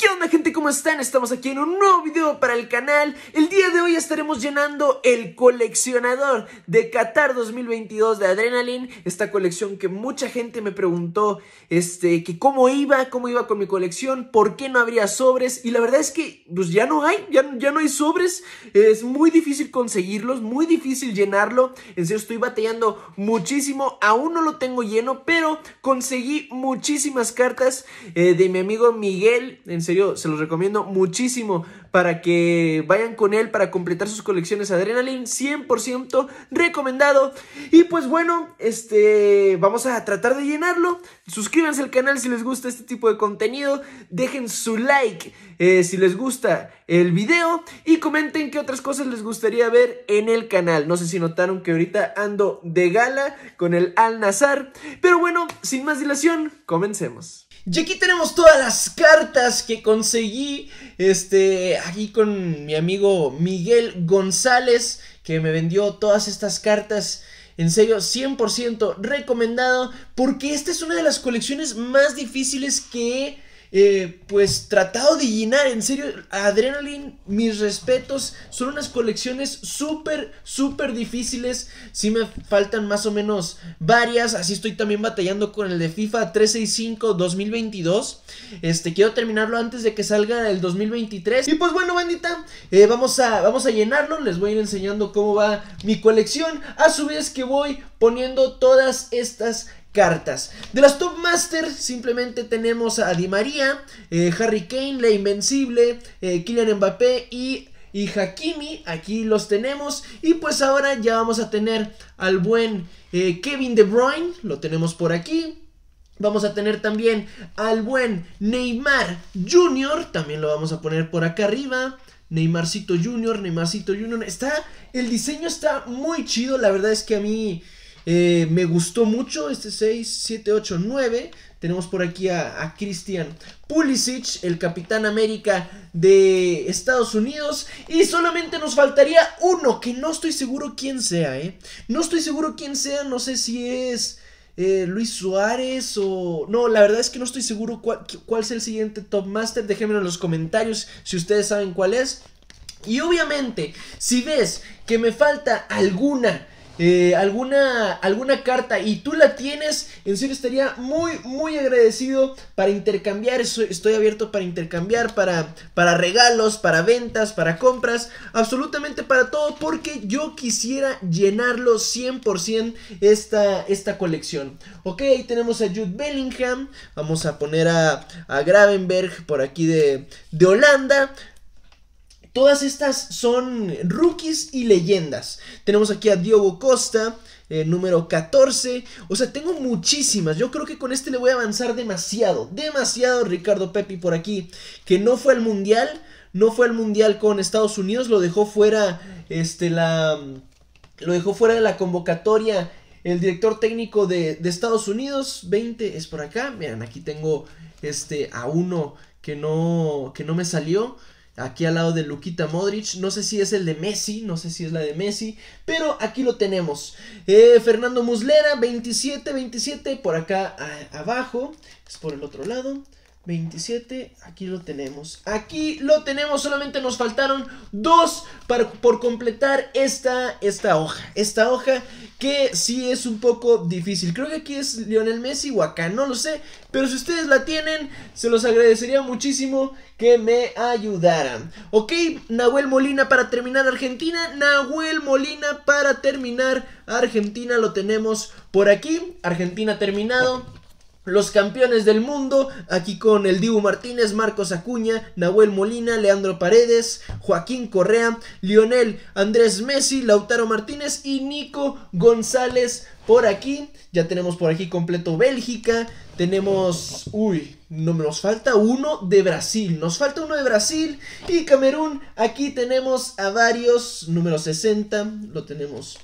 ¿Qué onda gente? ¿Cómo están? Estamos aquí en un nuevo video para el canal. El día de hoy estaremos llenando el coleccionador de Qatar 2022 de Adrenaline. Esta colección que mucha gente me preguntó este, que cómo iba, cómo iba con mi colección, por qué no habría sobres. Y la verdad es que pues ya no hay, ya, no hay sobres. Es muy difícil conseguirlos, muy difícil llenarlo. En serio estoy batallando muchísimo. Aún no lo tengo lleno, pero conseguí muchísimas cartas eh, de mi amigo Miguel. En en serio, se los recomiendo muchísimo para que vayan con él para completar sus colecciones Adrenaline, 100% recomendado. Y pues bueno, este, vamos a tratar de llenarlo. Suscríbanse al canal si les gusta este tipo de contenido, dejen su like eh, si les gusta el video y comenten qué otras cosas les gustaría ver en el canal. No sé si notaron que ahorita ando de gala con el Al Nazar, pero bueno, sin más dilación, comencemos. Y aquí tenemos todas las cartas que conseguí. Este, aquí con mi amigo Miguel González, que me vendió todas estas cartas. En serio, 100% recomendado, porque esta es una de las colecciones más difíciles que eh, pues tratado de llenar. En serio, Adrenaline, mis respetos. Son unas colecciones súper, súper difíciles. Si me faltan más o menos varias. Así estoy también batallando con el de FIFA 365 2022. Este, quiero terminarlo antes de que salga el 2023. Y pues bueno, bandita, eh, vamos, a, vamos a llenarlo. Les voy a ir enseñando cómo va mi colección. A su vez que voy poniendo todas estas cartas. De las Top Masters simplemente tenemos a Di María, eh, Harry Kane, La Invencible, eh, Kylian Mbappé y y Hakimi, aquí los tenemos. Y pues ahora ya vamos a tener al buen eh, Kevin De Bruyne, lo tenemos por aquí. Vamos a tener también al buen Neymar Jr., también lo vamos a poner por acá arriba. Neymarcito Jr., Neymarcito Jr. Está, el diseño está muy chido, la verdad es que a mí... Eh, me gustó mucho este 6, 7, 8, 9. Tenemos por aquí a, Christian Pulisic, el Capitán América de Estados Unidos. Y solamente nos faltaría uno, que no estoy seguro quién sea, ¿eh? No estoy seguro quién sea, no sé si es... Eh, Luis Suárez o... No, la verdad es que no estoy seguro cuál, es el siguiente Top Master. Déjenmelo en los comentarios si ustedes saben cuál es. Y obviamente, si ves que me falta alguna eh, alguna, alguna carta y tú la tienes, en serio estaría muy, muy agradecido para intercambiar. Estoy abierto para intercambiar, para, para regalos, para ventas, para compras, absolutamente para todo, porque yo quisiera llenarlo 100% esta, esta colección. Ok, ahí tenemos a Jude Bellingham. Vamos a poner a, a Gravenberg por aquí de, de Holanda. Todas estas son rookies y leyendas. Tenemos aquí a Diogo Costa, eh, número 14. O sea, tengo muchísimas. Yo creo que con este le voy a avanzar demasiado. Demasiado Ricardo Pepi por aquí. Que no fue al Mundial. No fue al Mundial con Estados Unidos. Lo dejó fuera. Este, la. Lo dejó fuera de la convocatoria. El director técnico de, Estados Unidos. 20 es por acá. Miren, aquí tengo. Este. A uno que no. que no me salió aquí al lado de Luquita Modric. No sé si es el de Messi, no sé si es la de Messi, pero aquí lo tenemos. Eh, Fernando Muslera, 27, 27, por acá abajo, es por el otro lado. 27, aquí lo tenemos. Aquí lo tenemos, solamente nos faltaron dos para, por completar esta, esta hoja. Esta hoja que sí es un poco difícil. Creo que aquí es Lionel Messi o acá, no lo sé. Pero si ustedes la tienen, se los agradecería muchísimo que me ayudaran. Ok, Nahuel Molina para terminar Argentina. Nahuel Molina para terminar Argentina. Lo tenemos por aquí. Argentina terminado. Los campeones del mundo, aquí con el Dibu Martínez, Marcos Acuña, Nahuel Molina, Leandro Paredes, Joaquín Correa, Lionel Andrés Messi, Lautaro Martínez y Nico González por aquí. Ya tenemos por aquí completo Bélgica. Tenemos. Uy, no, nos falta uno de Brasil. Nos falta uno de Brasil. Y Camerún. Aquí tenemos a varios. Número 60. Lo tenemos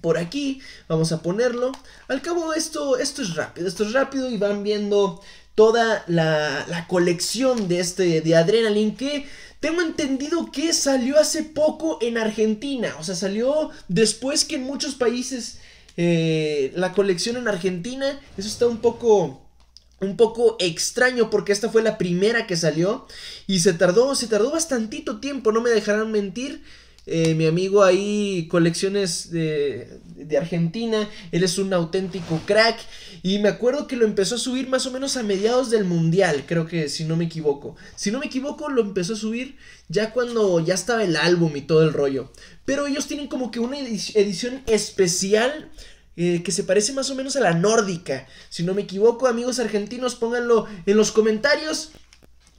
por aquí, vamos a ponerlo. Al cabo esto, esto es rápido, esto es rápido y van viendo toda la, colección de este, de Adrenaline que tengo entendido que salió hace poco en Argentina, o sea, salió después que en muchos países eh, la colección en Argentina, eso está un poco... Un poco extraño porque esta fue la primera que salió y se tardó, se tardó bastantito tiempo, no me dejarán mentir. Eh, mi amigo ahí colecciones de, Argentina, él es un auténtico crack y me acuerdo que lo empezó a subir más o menos a mediados del mundial, creo que si no me equivoco. Si no me equivoco lo empezó a subir ya cuando ya estaba el álbum y todo el rollo. Pero ellos tienen como que una edición especial eh, que se parece más o menos a la nórdica. Si no me equivoco, amigos argentinos, pónganlo en los comentarios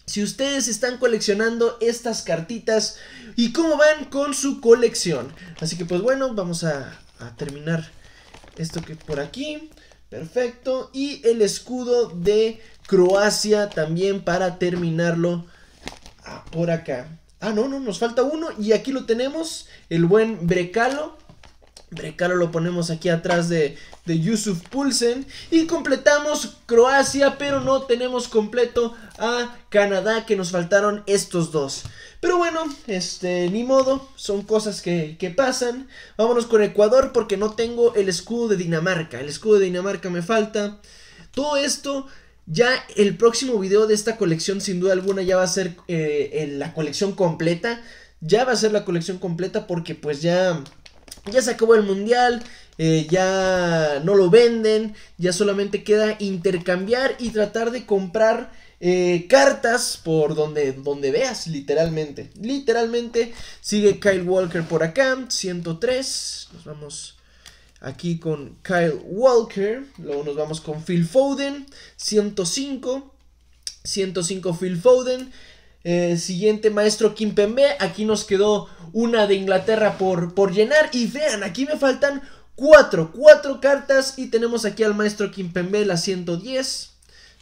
si ustedes están coleccionando estas cartitas y cómo van con su colección. Así que pues bueno, vamos a, terminar esto que por aquí. Perfecto. Y el escudo de Croacia también para terminarlo ah, por acá. Ah, no, no, nos falta uno. Y aquí lo tenemos, el buen Brecalo. Recaro lo ponemos aquí atrás de, de Yusuf Pulsen. Y completamos Croacia, pero no tenemos completo a Canadá, que nos faltaron estos dos. Pero bueno, este, ni modo, son cosas que, que pasan. Vámonos con Ecuador porque no tengo el escudo de Dinamarca. El escudo de Dinamarca me falta. Todo esto ya el próximo video de esta colección, sin duda alguna, ya va a ser eh, la colección completa. Ya va a ser la colección completa porque pues ya ya se acabó el mundial, eh, ya no lo venden, ya solamente queda intercambiar y tratar de comprar eh, cartas por donde, donde veas, literalmente. Literalmente sigue Kyle Walker por acá, 103. Nos vamos aquí con Kyle Walker, luego nos vamos con Phil Foden, 105. 105 Phil Foden. Eh, siguiente maestro Pembe. Aquí nos quedó una de Inglaterra por, por llenar. Y vean, aquí me faltan cuatro, cuatro cartas y tenemos aquí al maestro Kimpembe la 110.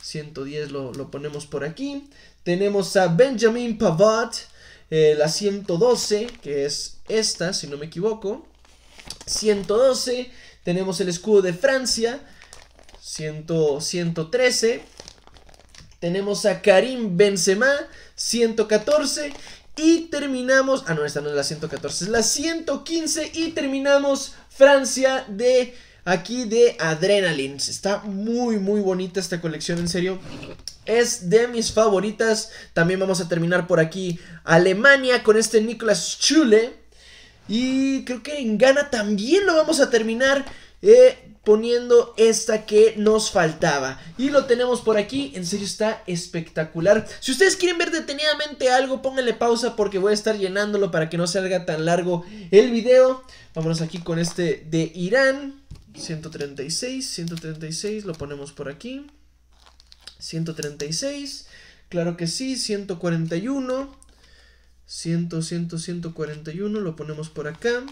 110 lo, lo, ponemos por aquí. Tenemos a Benjamin Pavard, eh, la 112, que es esta, si no me equivoco. 112, tenemos el escudo de Francia, 113. Tenemos a Karim Benzema, 114. Y terminamos. Ah, no, esta no es la 114, es la 115. Y terminamos Francia de aquí de Adrenalins, Está muy, muy bonita esta colección, en serio. Es de mis favoritas. También vamos a terminar por aquí Alemania con este Nicolas Schule. Y creo que en Ghana también lo vamos a terminar. Eh, poniendo esta que nos faltaba. Y lo tenemos por aquí, en serio está espectacular. Si ustedes quieren ver detenidamente algo, pónganle pausa porque voy a estar llenándolo para que no salga tan largo el video. Vámonos aquí con este de Irán. 136, 136, lo ponemos por aquí. 136, claro que sí, 141. 100, 100, 141, lo ponemos por acá.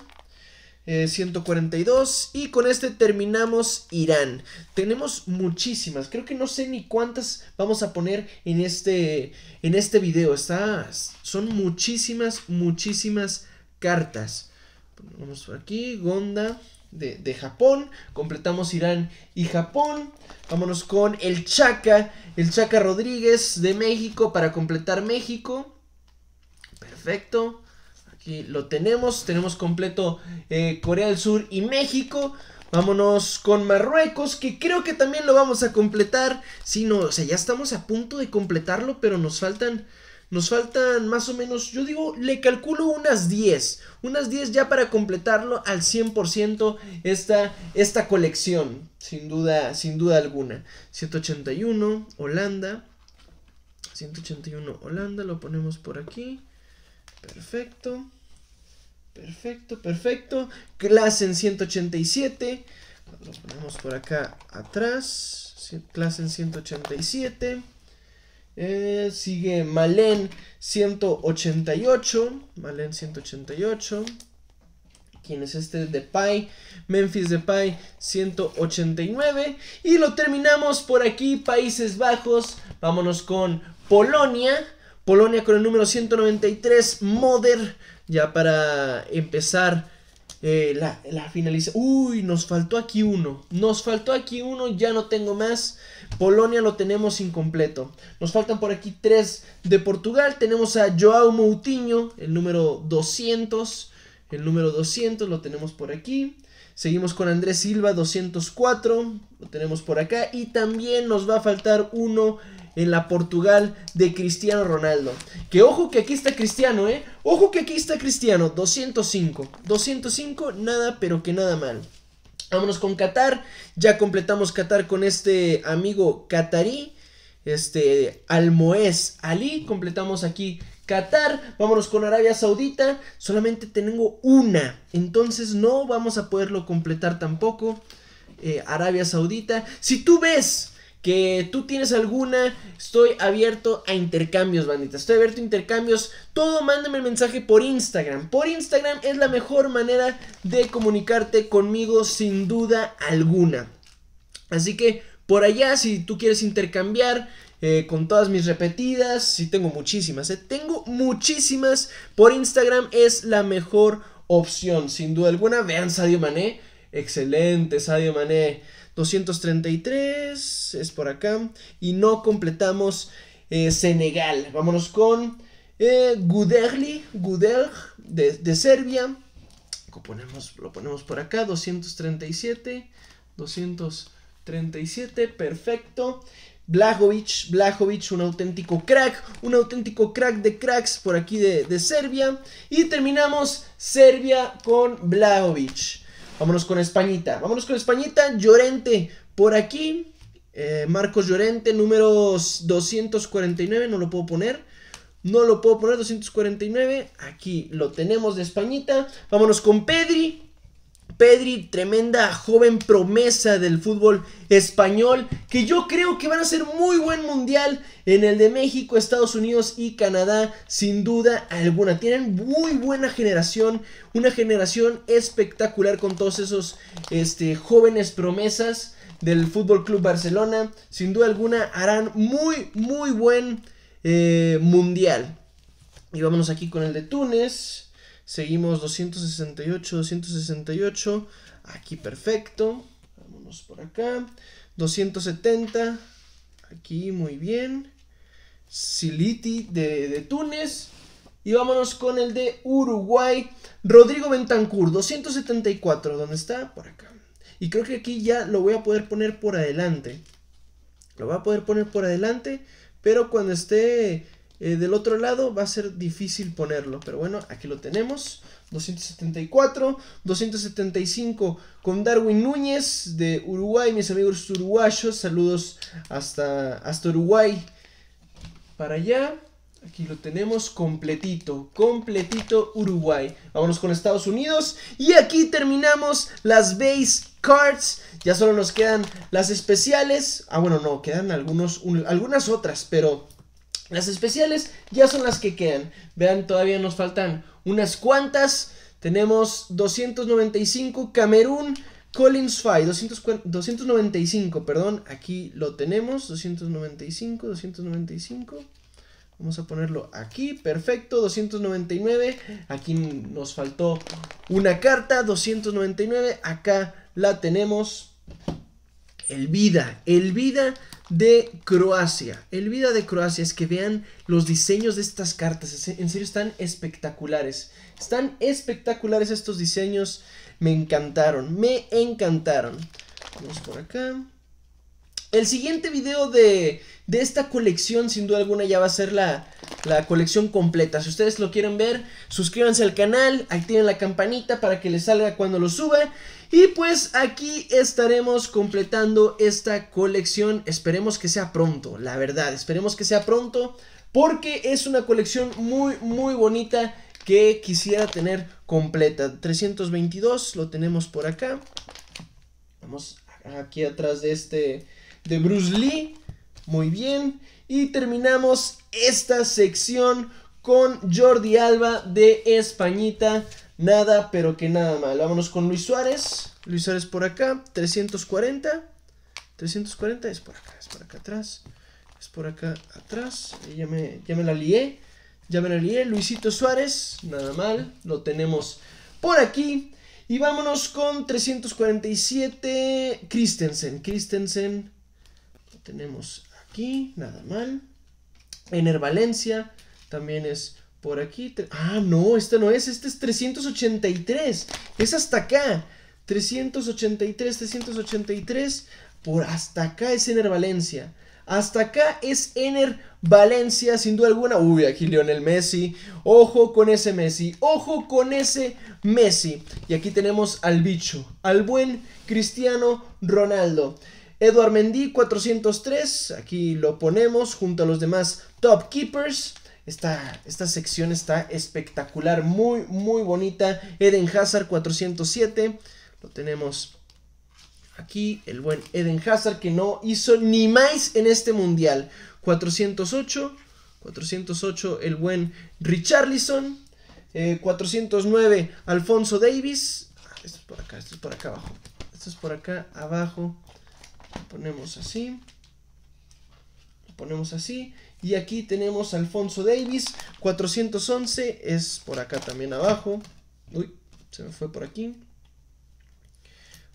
142. Eh, y con este terminamos Irán. Tenemos muchísimas. Creo que no sé ni cuántas vamos a poner en este, en este video. Está, son muchísimas, muchísimas cartas. Vamos por aquí. Gonda. De, Japón. Completamos Irán y Japón. Vámonos con el Chaca. El Chaca Rodríguez de México para completar México. Perfecto lo tenemos, tenemos completo eh, Corea del Sur y México. Vámonos con Marruecos, que creo que también lo vamos a completar. si no, o sea, ya estamos a punto de completarlo, pero nos faltan, nos faltan más o menos, yo digo, le calculo unas 10. Unas 10 ya para completarlo al 100% esta, esta colección, sin duda, sin duda alguna. 181, Holanda. 181, Holanda, lo ponemos por aquí. Perfecto. Perfecto, perfecto. Clase en 187. Lo ponemos por acá atrás. Clase en 187. Eh, sigue Malen 188. Malen 188. ¿Quién es este? De Pai, Memphis de Pai 189. Y lo terminamos por aquí, Países Bajos. Vámonos con Polonia. Polonia con el número 193, Moder, ya para empezar eh, la, la finalización. Uy, nos faltó aquí uno. Nos faltó aquí uno, ya no tengo más. Polonia lo tenemos incompleto. Nos faltan por aquí tres de Portugal. Tenemos a Joao Moutinho, el número 200. El número 200 lo tenemos por aquí. Seguimos con Andrés Silva 204, lo tenemos por acá. Y también nos va a faltar uno en la Portugal de Cristiano Ronaldo. Que ojo que aquí está Cristiano, ¿eh? Ojo que aquí está Cristiano, 205. 205, nada pero que nada mal. Vámonos con Qatar. Ya completamos Qatar con este amigo catarí. Este Almoez Ali. Completamos aquí Qatar. Vámonos con Arabia Saudita. Solamente tengo una. Entonces no vamos a poderlo completar tampoco. Eh, Arabia Saudita. Si tú ves que tú tienes alguna, estoy abierto a intercambios, bandita. Estoy abierto a intercambios. Todo mándame el mensaje por Instagram. Por Instagram es la mejor manera de comunicarte conmigo sin duda alguna. Así que por allá, si tú quieres intercambiar, eh, con todas mis repetidas. si tengo muchísimas. Eh. Tengo muchísimas. Por Instagram es la mejor opción, sin duda alguna. Vean Sadio Mané. Excelente, Sadio Mané. 233 es por acá. Y no completamos eh, Senegal. Vámonos con eh, Guderli, de, Serbia. Lo ponemos, por acá, 237. 237, perfecto. Blajovic, Blajovic, un auténtico crack, un auténtico crack de cracks por aquí de, de Serbia. Y terminamos Serbia con Blajovic. Vámonos con Españita. Vámonos con Españita. Llorente por aquí. Eh, Marcos Llorente, número 249. No lo puedo poner. No lo puedo poner, 249. Aquí lo tenemos de Españita. Vámonos con Pedri. Pedri, tremenda joven promesa del fútbol español, que yo creo que van a ser muy buen mundial en el de México, Estados Unidos y Canadá, sin duda alguna. Tienen muy buena generación, una generación espectacular con todos esos este, jóvenes promesas del Fútbol Club Barcelona. Sin duda alguna harán muy, muy buen eh, mundial. Y vámonos aquí con el de Túnez. Seguimos 268, 268. Aquí perfecto. Vámonos por acá. 270. Aquí muy bien. Siliti de, de Túnez. Y vámonos con el de Uruguay. Rodrigo Bentancur, 274. ¿Dónde está? Por acá. Y creo que aquí ya lo voy a poder poner por adelante. Lo voy a poder poner por adelante. Pero cuando esté eh, del otro lado va a ser difícil ponerlo, pero bueno, aquí lo tenemos. 274, 275 con Darwin Núñez de Uruguay, mis amigos uruguayos, saludos hasta, hasta Uruguay. Para allá, aquí lo tenemos completito, completito Uruguay. Vámonos con Estados Unidos y aquí terminamos las base cards. Ya solo nos quedan las especiales. Ah, bueno, no, quedan algunos, algunas otras, pero las especiales ya son las que quedan. Vean, todavía nos faltan unas cuantas. Tenemos 295 Camerún Collins Five. 295, perdón, aquí lo tenemos, 295, 295. Vamos a ponerlo aquí, perfecto, 299. Aquí nos faltó una carta, 299. Acá la tenemos el vida, el vida de Croacia. El vida de Croacia es que vean los diseños de estas cartas. En serio, están espectaculares. Están espectaculares estos diseños. Me encantaron, me encantaron. Vamos por acá. El siguiente video de, esta colección, sin duda alguna, ya va a ser la, la, colección completa. Si ustedes lo quieren ver, suscríbanse al canal, activen la campanita para que les salga cuando lo suba. Y pues aquí estaremos completando esta colección. Esperemos que sea pronto, la verdad. Esperemos que sea pronto porque es una colección muy, muy bonita que quisiera tener completa. 322 lo tenemos por acá. Vamos aquí atrás de este, de Bruce Lee. Muy bien. Y terminamos esta sección con Jordi Alba de Españita Nada, pero que nada mal. Vámonos con Luis Suárez. Luis Suárez por acá. 340. 340 es por acá, es por acá atrás. Es por acá atrás. Eh, me, ya me la lié. Ya me la lié. Luisito Suárez. Nada mal. Lo tenemos por aquí. Y vámonos con 347 Christensen. Christensen. Lo tenemos aquí. Nada mal. Ener Valencia. También es por aquí. Ah, no, este no es. Este es 383. Es hasta acá. 383, 383. Por hasta acá es Ener Valencia. Hasta acá es Ener Valencia, sin duda alguna. Uy, aquí Lionel Messi. Ojo con ese Messi. Ojo con ese Messi. Y aquí tenemos al bicho, al buen Cristiano Ronaldo. Eduard Mendy 403. Aquí lo ponemos junto a los demás top keepers. Esta, sección está espectacular, muy, muy bonita. Eden Hazard 407, lo tenemos aquí, el buen Eden Hazard que no hizo ni más en este mundial. 408, 408 el buen Richarlison, 409 eh, Alfonso Davis. Ah, esto es por acá, esto es por acá abajo. Esto es por acá abajo. Lo ponemos así. Lo ponemos así. Y aquí tenemos Alfonso Davis, 411, es por acá también abajo. Uy, se me fue por aquí.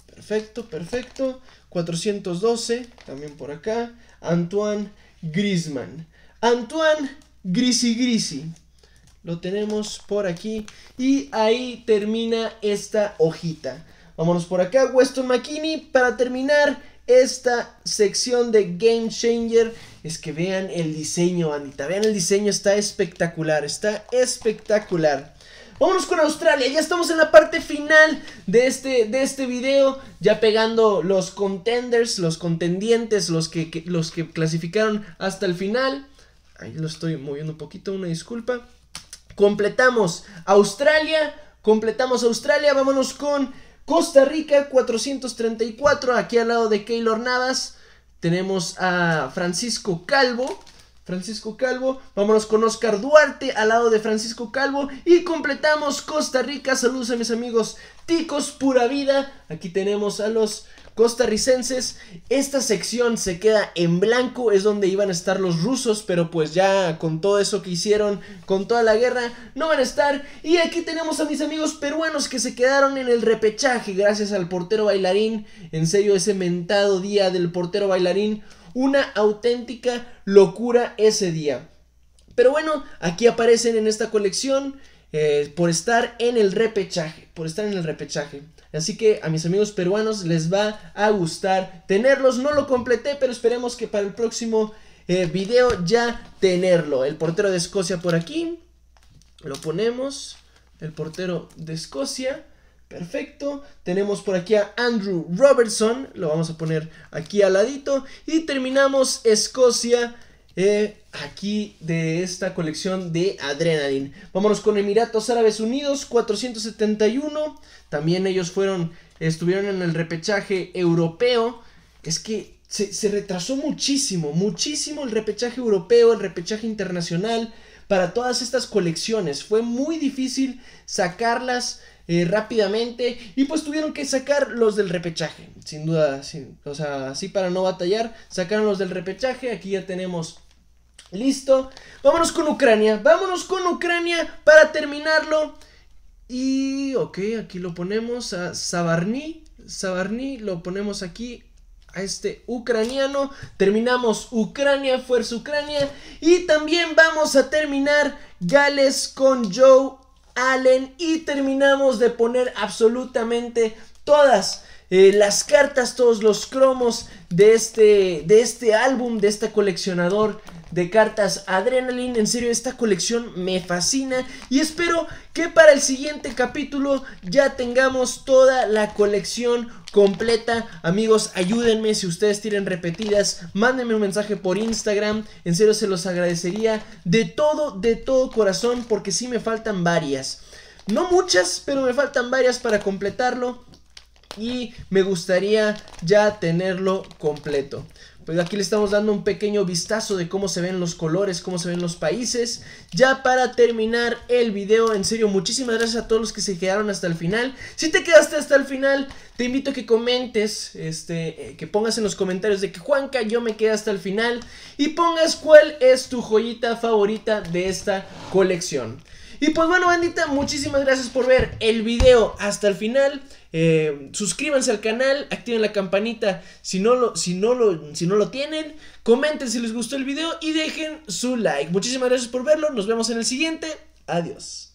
Perfecto, perfecto. 412, también por acá. Antoine Grisman. Antoine Grisi Grisi. Lo tenemos por aquí. Y ahí termina esta hojita. Vámonos por acá, Weston McKinney, para terminar esta sección de Game Changer es que vean el diseño, Anita. Vean el diseño, está espectacular, está espectacular. Vámonos con Australia, ya estamos en la parte final de este, de este video, ya pegando los contenders, los contendientes, los que, que, los que clasificaron hasta el final. Ahí lo estoy moviendo un poquito, una disculpa. Completamos Australia, completamos Australia, vámonos con Costa Rica 434, aquí al lado de Keylor Navas. Tenemos a Francisco Calvo. Francisco Calvo, vámonos con Oscar Duarte al lado de Francisco Calvo y completamos Costa Rica. Saludos a mis amigos Ticos Pura Vida. Aquí tenemos a los costarricenses. Esta sección se queda en blanco, es donde iban a estar los rusos, pero pues ya con todo eso que hicieron, con toda la guerra, no van a estar. Y aquí tenemos a mis amigos peruanos que se quedaron en el repechaje gracias al portero bailarín. En serio, ese mentado día del portero bailarín. Una auténtica locura ese día. Pero bueno, aquí aparecen en esta colección eh, por estar en el repechaje, por estar en el repechaje. Así que a mis amigos peruanos les va a gustar tenerlos. No lo completé, pero esperemos que para el próximo eh, video ya tenerlo. El portero de Escocia por aquí. Lo ponemos. El portero de Escocia. Perfecto. Tenemos por aquí a Andrew Robertson. Lo vamos a poner aquí al ladito. Y terminamos Escocia eh, aquí de esta colección de Adrenaline. Vámonos con Emiratos Árabes Unidos, 471. También ellos fueron, estuvieron en el repechaje europeo. Es que se, retrasó muchísimo, muchísimo el repechaje europeo, el repechaje internacional. Para todas estas colecciones fue muy difícil sacarlas eh, rápidamente y pues tuvieron que sacar los del repechaje, sin duda, o sea, así para no batallar, sacaron los del repechaje, aquí ya tenemos Listo. Vámonos con Ucrania. Vámonos con Ucrania para terminarlo. Y, ok, aquí lo ponemos a Sabarni. Sabarni lo ponemos aquí a este ucraniano. Terminamos Ucrania, Fuerza Ucrania. Y también vamos a terminar Gales con Joe Allen. Y terminamos de poner absolutamente todas. Eh, las cartas, todos los cromos de este, de este álbum, de este coleccionador de cartas Adrenaline. En serio, esta colección me fascina y espero que para el siguiente capítulo ya tengamos toda la colección completa. Amigos, ayúdenme si ustedes tienen repetidas, mándenme un mensaje por Instagram. En serio, se los agradecería de todo, de todo corazón, porque sí me faltan varias. No muchas, pero me faltan varias para completarlo y me gustaría ya tenerlo completo. Pues aquí le estamos dando un pequeño vistazo de cómo se ven los colores, cómo se ven los países. Ya para terminar el video, en serio, muchísimas gracias a todos los que se quedaron hasta el final. Si te quedaste hasta el final, te invito a que comentes, este, eh, que pongas en los comentarios de que Juanca, yo me quedé hasta el final. Y pongas cuál es tu joyita favorita de esta colección. Y pues bueno, bandita, muchísimas gracias por ver el video hasta el final. Eh, suscríbanse al canal, activen la campanita si no, lo, si, no lo, si no lo tienen. Comenten si les gustó el video y dejen su like. Muchísimas gracias por verlo. Nos vemos en el siguiente. Adiós.